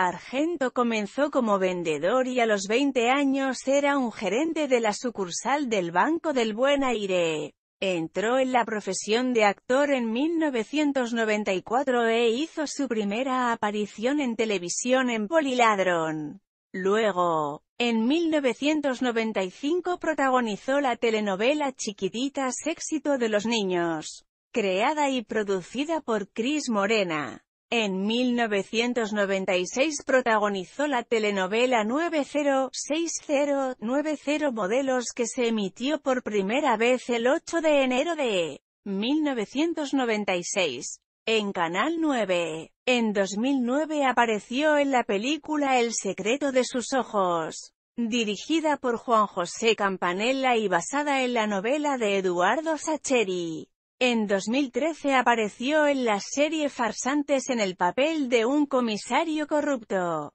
Argento comenzó como vendedor y a los 20 años era un gerente de la sucursal del Banco del Buen Aire. Entró en la profesión de actor en 1994 e hizo su primera aparición en televisión en Poliladron. Luego, en 1995 protagonizó la telenovela Chiquititas éxito de los niños, creada y producida por Cris Morena. En 1996 protagonizó la telenovela 906090 Modelos que se emitió por primera vez el 8 de enero de 1996, en Canal 9. En 2009 apareció en la película El secreto de sus ojos, dirigida por Juan José Campanella y basada en la novela de Eduardo Sacheri. En 2013 apareció en la serie Farsantes en el papel de un comisario corrupto.